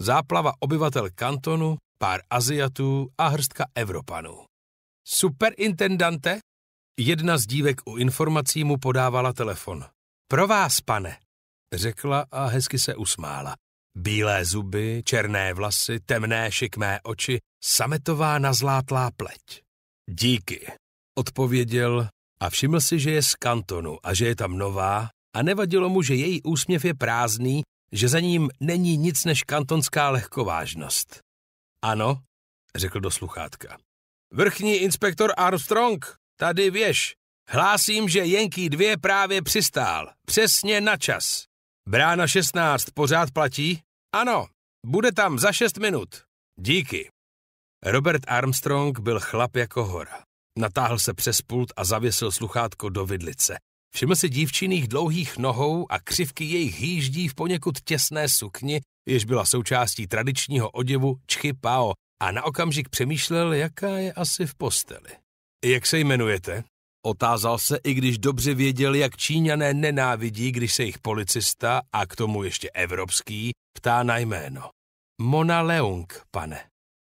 Záplava obyvatel kantonu pár Aziatů a hrstka Evropanů. Superintendante? Jedna z dívek u informací mu podávala telefon. Pro vás, pane, řekla a hezky se usmála. Bílé zuby, černé vlasy, temné šikmé oči, sametová nazlátlá pleť. Díky, odpověděl a všiml si, že je z kantonu a že je tam nová a nevadilo mu, že její úsměv je prázdný, že za ním není nic než kantonská lehkovážnost. Ano, řekl do sluchátka. Vrchní inspektor Armstrong, tady věž. Hlásím, že jenký 2 právě přistál. Přesně na čas. Brána 16 pořád platí? Ano, bude tam za 6 minut. Díky. Robert Armstrong byl chlap jako hora. Natáhl se přes pult a zavěsil sluchátko do vidlice. Všiml si dívčiných dlouhých nohou a křivky jejich hýždí v poněkud těsné sukni, jež byla součástí tradičního oděvu Čchy Pao a na okamžik přemýšlel, jaká je asi v posteli. Jak se jmenujete? Otázal se, i když dobře věděl, jak Číňané nenávidí, když se jich policista, a k tomu ještě evropský, ptá na jméno. Mona Leung, pane.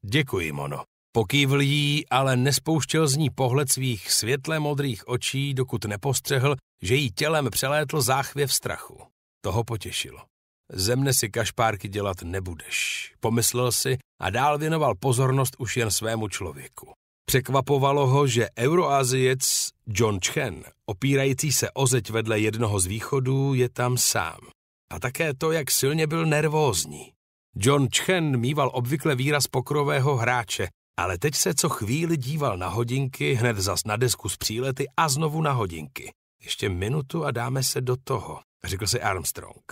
Děkuji, Mono. Pokývl jí, ale nespouštěl z ní pohled svých světle modrých očí, dokud nepostřehl, že jí tělem přelétl záchvěv strachu. Toho potěšilo. Ze mne si kašpárky dělat nebudeš, pomyslel si a dál věnoval pozornost už jen svému člověku. Překvapovalo ho, že euroaziec John Chen, opírající se o zeď vedle jednoho z východů, je tam sám. A také to, jak silně byl nervózní. John Chen mýval obvykle výraz pokrového hráče, ale teď se co chvíli díval na hodinky, hned zas na desku s přílety a znovu na hodinky. Ještě minutu a dáme se do toho, řekl si Armstrong.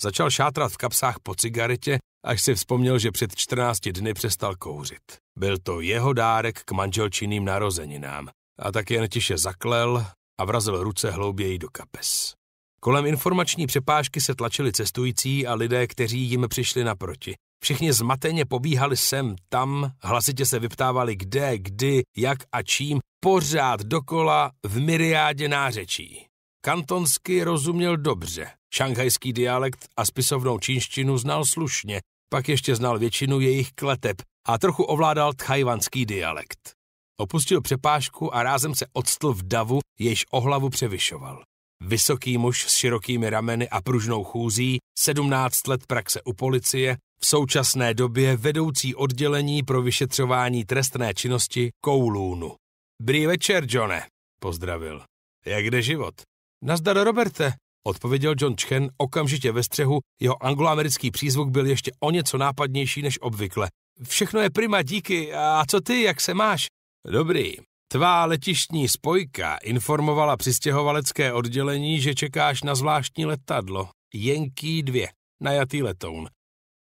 Začal šátrat v kapsách po cigaretě, až si vzpomněl, že před 14 dny přestal kouřit. Byl to jeho dárek k manželčiným narozeninám a tak jen tiše zaklel a vrazil ruce hlouběji do kapes. Kolem informační přepážky se tlačili cestující a lidé, kteří jim přišli naproti. Všichni zmateně pobíhali sem, tam, hlasitě se vyptávali kde, kdy, jak a čím, pořád dokola v myriádě nářečí. Kantonsky rozuměl dobře, šanghajský dialekt a spisovnou čínštinu znal slušně, pak ještě znal většinu jejich kleteb a trochu ovládal tchajvanský dialekt. Opustil přepážku a rázem se odstl v davu, jež o hlavu převyšoval. Vysoký muž s širokými rameny a pružnou chůzí, sedmnáct let praxe u policie, v současné době vedoucí oddělení pro vyšetřování trestné činnosti Koulůnu. Brý večer, Johne, pozdravil. Jak jde život? Nazdar, Roberte, odpověděl John Chen okamžitě ve střehu, jeho angloamerický přízvuk byl ještě o něco nápadnější než obvykle. Všechno je prima, díky. A co ty, jak se máš? Dobrý. Tvá letištní spojka informovala přistěhovalecké oddělení, že čekáš na zvláštní letadlo. Jenký 2, najatý letoun.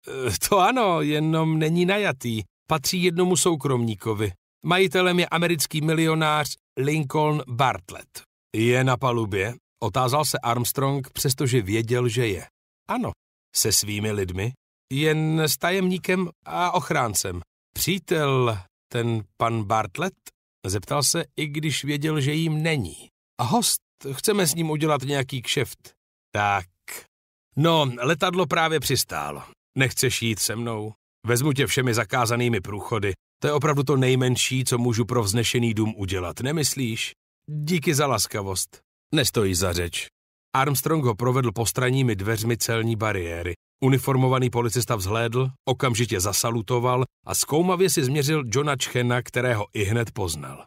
Eh, to ano, jenom není najatý. Patří jednomu soukromníkovi. Majitelem je americký milionář Lincoln Bartlett. Je na palubě? Otázal se Armstrong, přestože věděl, že je. Ano, se svými lidmi, jen s tajemníkem a ochráncem. Přítel, ten pan Bartlett? Zeptal se, i když věděl, že jim není. A host, chceme s ním udělat nějaký kšeft. Tak. No, letadlo právě přistálo. Nechceš jít se mnou? Vezmu tě všemi zakázanými průchody. To je opravdu to nejmenší, co můžu pro vznešený dům udělat, nemyslíš? Díky za laskavost. Nestojí za řeč. Armstrong ho provedl postranními dveřmi celní bariéry. Uniformovaný policista vzhlédl, okamžitě zasalutoval a zkoumavě si změřil Johna Chena, kterého i hned poznal.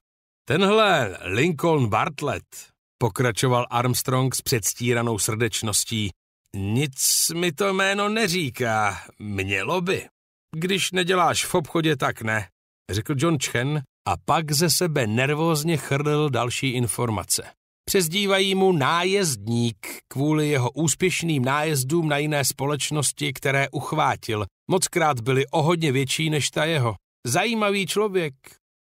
Tenhle Lincoln Bartlett, pokračoval Armstrong s předstíranou srdečností, nic mi to jméno neříká, mělo by. Když neděláš v obchodě, tak ne, řekl John Chen a pak ze sebe nervózně chrlil další informace. Přezdívají mu nájezdník kvůli jeho úspěšným nájezdům na jiné společnosti, které uchvátil. Mockrát byly o hodně větší než ta jeho. Zajímavý člověk.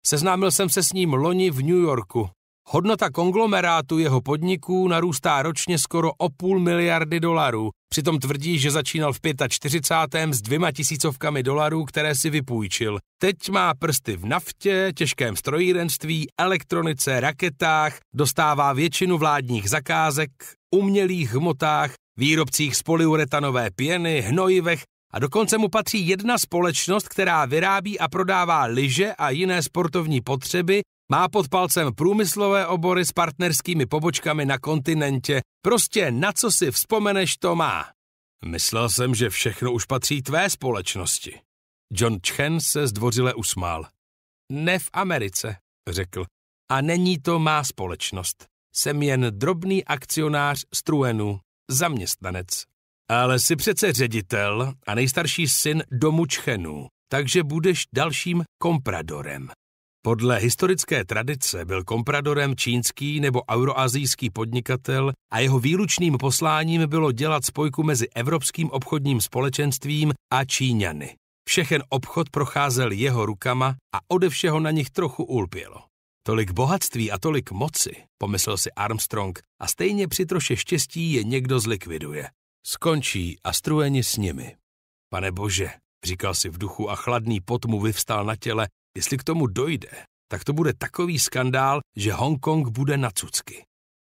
Seznámil jsem se s ním loni v New Yorku. Hodnota konglomerátu jeho podniků narůstá ročně skoro o půl miliardy dolarů. Přitom tvrdí, že začínal v 45. s dvěma tisícovkami dolarů, které si vypůjčil. Teď má prsty v naftě, těžkém strojírenství, elektronice, raketách, dostává většinu vládních zakázek, umělých hmotách, výrobcích z polyuretanové pěny, hnojivech a dokonce mu patří jedna společnost, která vyrábí a prodává lyže a jiné sportovní potřeby má pod palcem průmyslové obory s partnerskými pobočkami na kontinentě. Prostě na co si vzpomeneš, to má. Myslel jsem, že všechno už patří tvé společnosti. John Chen se zdvořile usmál. Ne v Americe, řekl. A není to má společnost. Jsem jen drobný akcionář Struenu, zaměstnanec. Ale jsi přece ředitel a nejstarší syn domu Čchenů, takže budeš dalším kompradorem. Podle historické tradice byl kompradorem čínský nebo euroazijský podnikatel a jeho výlučným posláním bylo dělat spojku mezi Evropským obchodním společenstvím a Číňany. Všechen obchod procházel jeho rukama a ode všeho na nich trochu ulpělo. Tolik bohatství a tolik moci, pomyslel si Armstrong, a stejně při troše štěstí je někdo zlikviduje. Skončí a strujeni s nimi. Pane bože, říkal si v duchu a chladný pot mu vyvstal na těle Jestli k tomu dojde, tak to bude takový skandál, že Hongkong bude na cucky.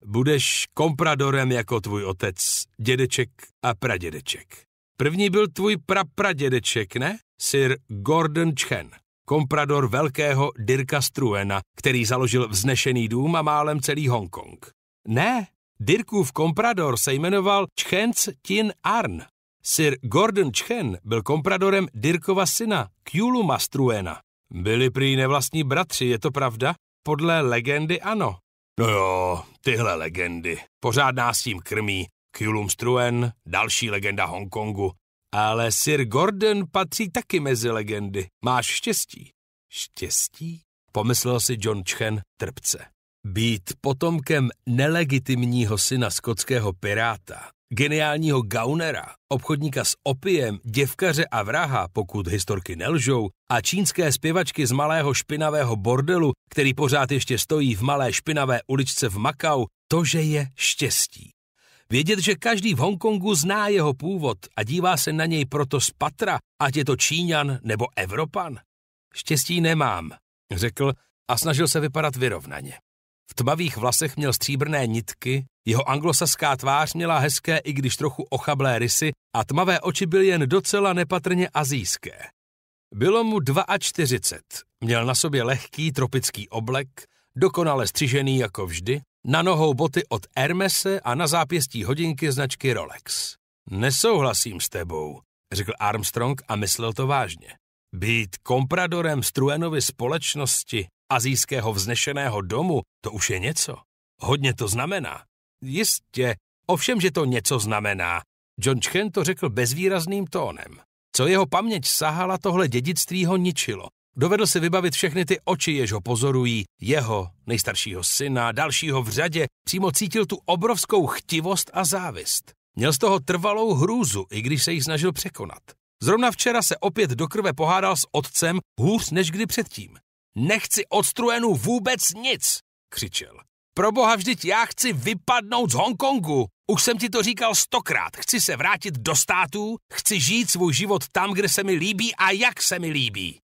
Budeš kompradorem jako tvůj otec, dědeček a pradědeček. První byl tvůj prapradědeček, ne? Sir Gordon Chen, komprador velkého Dirka Struena, který založil vznešený dům a málem celý Hongkong. Ne, Dirkův komprador se jmenoval Chens Tin Arn. Sir Gordon Chen byl kompradorem Dirkova syna, Kjuluma Struena. Byli prý nevlastní bratři, je to pravda? Podle legendy ano. No jo, tyhle legendy. Pořád nás tím krmí. Kulum Struen, další legenda Hongkongu. Ale Sir Gordon patří taky mezi legendy. Máš štěstí. Štěstí? Pomyslel si John Chen trpce. Být potomkem nelegitimního syna skotského piráta, geniálního gaunera, obchodníka s opiem, děvkaře a vraha, pokud historky nelžou, a čínské zpěvačky z malého špinavého bordelu, který pořád ještě stojí v malé špinavé uličce v Makau, to, že je štěstí. Vědět, že každý v Hongkongu zná jeho původ a dívá se na něj proto z patra, ať je to Číňan nebo Evropan. Štěstí nemám, řekl a snažil se vypadat vyrovnaně. V tmavých vlasech měl stříbrné nitky, jeho anglosaská tvář měla hezké, i když trochu ochablé rysy a tmavé oči byly jen docela nepatrně azijské. Bylo mu 42. Měl na sobě lehký tropický oblek, dokonale střižený jako vždy, na nohou boty od Hermese a na zápěstí hodinky značky Rolex. Nesouhlasím s tebou, řekl Armstrong a myslel to vážně. Být kompradorem Struenovy společnosti azijského vznešeného domu, to už je něco. Hodně to znamená. Jistě, ovšem, že to něco znamená. John Chen to řekl bezvýrazným tónem. Co jeho paměť sahala, tohle dědictví ho ničilo. Dovedl si vybavit všechny ty oči, jež ho pozorují, jeho, nejstaršího syna, dalšího v řadě, přímo cítil tu obrovskou chtivost a závist. Měl z toho trvalou hrůzu, i když se ji snažil překonat. Zrovna včera se opět do krve pohádal s otcem hůř než kdy předtím. Nechci od Struenu vůbec nic, křičel. Proboha vždyť já chci vypadnout z Hongkongu. Už jsem ti to říkal stokrát. Chci se vrátit do států, chci žít svůj život tam, kde se mi líbí a jak se mi líbí.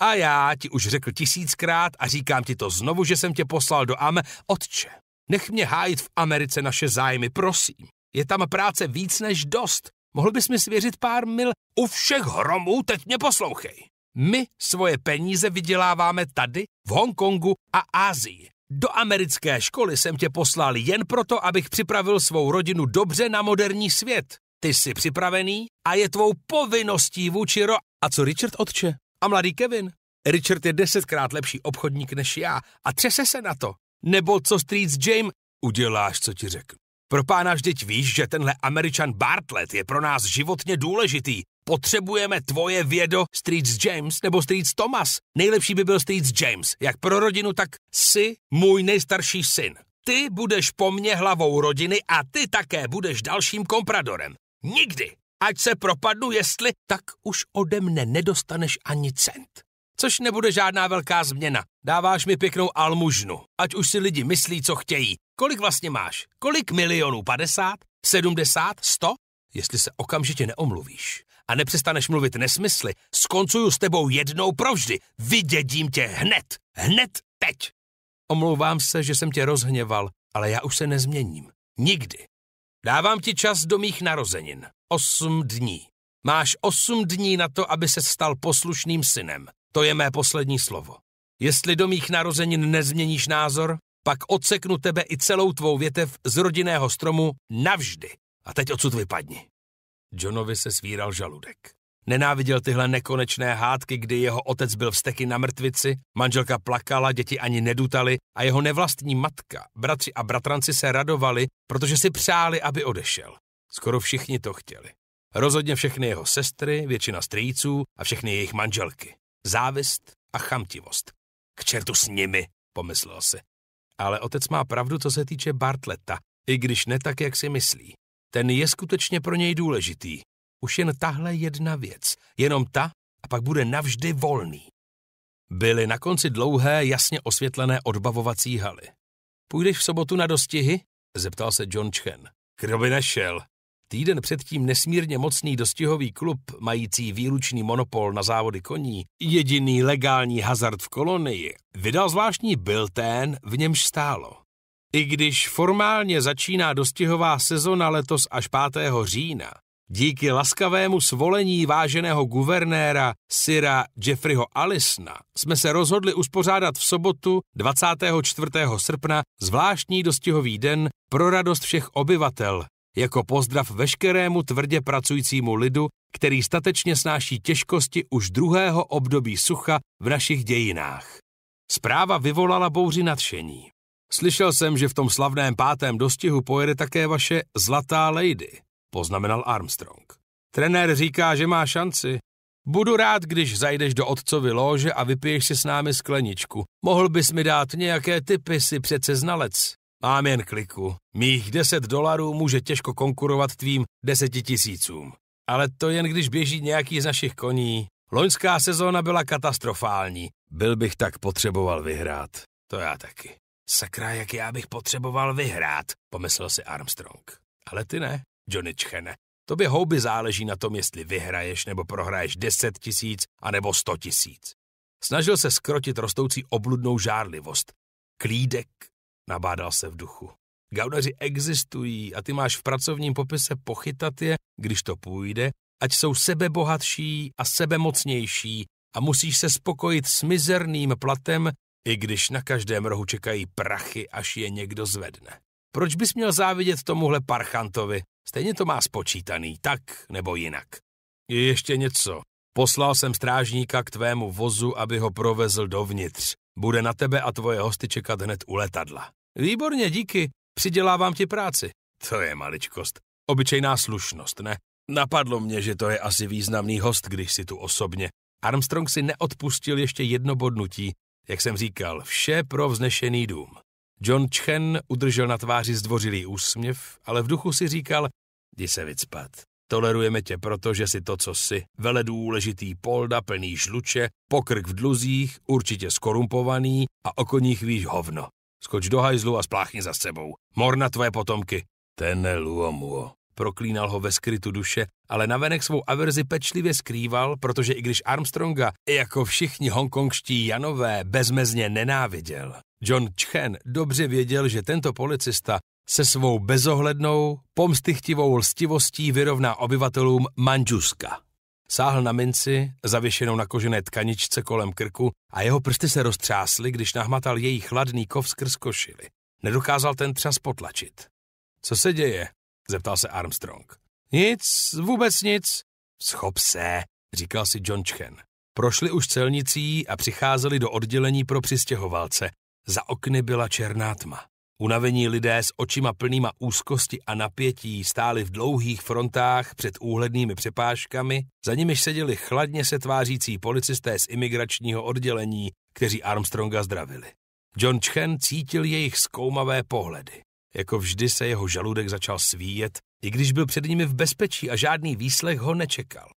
A já ti už řekl tisíckrát a říkám ti to znovu, že jsem tě poslal do Am. Otče, nech mě hájit v Americe naše zájmy, prosím. Je tam práce víc než dost. Mohl bys mi svěřit pár mil? U všech hromů teď mě poslouchej. My svoje peníze vyděláváme tady, v Hongkongu a Ázii. Do americké školy jsem tě poslal jen proto, abych připravil svou rodinu dobře na moderní svět. Ty jsi připravený a je tvou povinností vůči ro... A co Richard otče? A mladý Kevin? Richard je desetkrát lepší obchodník než já a třese se na to. Nebo co strýc James? Uděláš, co ti řeknu. Pro pána vždyť víš, že tenhle američan Bartlett je pro nás životně důležitý Potřebujeme tvoje vědo, Streets James nebo Streets Thomas. Nejlepší by byl Streets James, jak pro rodinu, tak si můj nejstarší syn. Ty budeš po mně hlavou rodiny a ty také budeš dalším kompradorem. Nikdy! Ať se propadnu, jestli, tak už ode mne nedostaneš ani cent. Což nebude žádná velká změna. Dáváš mi pěknou almužnu, ať už si lidi myslí, co chtějí. Kolik vlastně máš? Kolik milionů? 50? 70? 100? Jestli se okamžitě neomluvíš, a nepřestaneš mluvit nesmysly, skoncuju s tebou jednou provždy. Vydědím tě hned, hned teď. Omlouvám se, že jsem tě rozhněval, ale já už se nezměním. Nikdy. Dávám ti čas do mých narozenin. Osm dní. Máš osm dní na to, aby se stal poslušným synem. To je mé poslední slovo. Jestli do mých narozenin nezměníš názor, pak odseknu tebe i celou tvou větev z rodinného stromu navždy. A teď odsud vypadni. Johnovi se svíral žaludek. Nenáviděl tyhle nekonečné hádky, kdy jeho otec byl vsteky na mrtvici, manželka plakala, děti ani nedutali a jeho nevlastní matka, bratři a bratranci se radovali, protože si přáli, aby odešel. Skoro všichni to chtěli. Rozhodně všechny jeho sestry, většina strýců a všechny jejich manželky. Závist a chamtivost. K čertu s nimi, pomyslel si. Ale otec má pravdu, co se týče Bartleta, i když ne tak, jak si myslí. Ten je skutečně pro něj důležitý. Už jen tahle jedna věc, jenom ta a pak bude navždy volný. Byly na konci dlouhé, jasně osvětlené odbavovací haly. Půjdeš v sobotu na dostihy? zeptal se John Chen. Kdo by nešel? Týden předtím nesmírně mocný dostihový klub, mající výlučný monopol na závody koní, jediný legální hazard v kolonii, vydal zvláštní ten, v němž stálo. I když formálně začíná dostihová sezona letos až 5. října, díky laskavému svolení váženého guvernéra Syra Jeffreyho Alisna jsme se rozhodli uspořádat v sobotu 24. srpna zvláštní dostihový den pro radost všech obyvatel, jako pozdrav veškerému tvrdě pracujícímu lidu, který statečně snáší těžkosti už druhého období sucha v našich dějinách. Zpráva vyvolala bouři nadšení. Slyšel jsem, že v tom slavném pátém dostihu pojede také vaše Zlatá Lady, poznamenal Armstrong. Trenér říká, že má šanci. Budu rád, když zajdeš do otcovy lože a vypiješ si s námi skleničku. Mohl bys mi dát nějaké typy, si přece znalec. Mám jen kliku. Mých 10 dolarů může těžko konkurovat tvým deseti tisícům. Ale to jen když běží nějaký z našich koní. Loňská sezóna byla katastrofální. Byl bych tak potřeboval vyhrát. To já taky. Sakra, jak já bych potřeboval vyhrát, pomyslel si Armstrong. Ale ty ne, Johnny Chene. Tobě houby záleží na tom, jestli vyhraješ nebo prohraješ 10 tisíc a nebo 100 tisíc. Snažil se skrotit rostoucí obludnou žárlivost. Klídek, nabádal se v duchu. Gaudaři existují a ty máš v pracovním popise pochytat je, když to půjde, ať jsou sebebohatší a sebemocnější a musíš se spokojit s mizerným platem i když na každém rohu čekají prachy, až je někdo zvedne. Proč bys měl závidět tomuhle parchantovi? Stejně to má spočítaný, tak nebo jinak. Je ještě něco. Poslal jsem strážníka k tvému vozu, aby ho provezl dovnitř. Bude na tebe a tvoje hosty čekat hned u letadla. Výborně, díky. Přidělávám ti práci. To je maličkost. Obyčejná slušnost, ne? Napadlo mě, že to je asi významný host, když si tu osobně. Armstrong si neodpustil ještě jedno bodnutí, jak jsem říkal, vše pro vznešený dům. John Chen udržel na tváři zdvořilý úsměv, ale v duchu si říkal, jdi se vycpat. Tolerujeme tě proto, že si to, co jsi, veledůležitý polda plný žluče, pokrk v dluzích, určitě skorumpovaný a o koních víš hovno. Skoč do hajzlu a spláchni za sebou. Mor na tvoje potomky. Ten Luomuo. Proklínal ho ve skrytu duše, ale navenek svou averzi pečlivě skrýval, protože i když Armstronga, jako všichni hongkongští Janové, bezmezně nenáviděl. John Chen dobře věděl, že tento policista se svou bezohlednou, pomstychtivou lstivostí vyrovná obyvatelům Manžuska. Sáhl na minci, zavěšenou na kožené tkaničce kolem krku a jeho prsty se roztřásly, když nahmatal její chladný kov skrz košily. Nedokázal ten třas potlačit. Co se děje? zeptal se Armstrong. Nic, vůbec nic. Schop se, říkal si John Chen. Prošli už celnicí a přicházeli do oddělení pro přistěhovalce. Za okny byla černá tma. Unavení lidé s očima plnýma úzkosti a napětí stáli v dlouhých frontách před úhlednými přepážkami, za nimiž seděli chladně se tvářící policisté z imigračního oddělení, kteří Armstronga zdravili. John Chen cítil jejich zkoumavé pohledy. Jako vždy se jeho žaludek začal svíjet, i když byl před nimi v bezpečí a žádný výslech ho nečekal.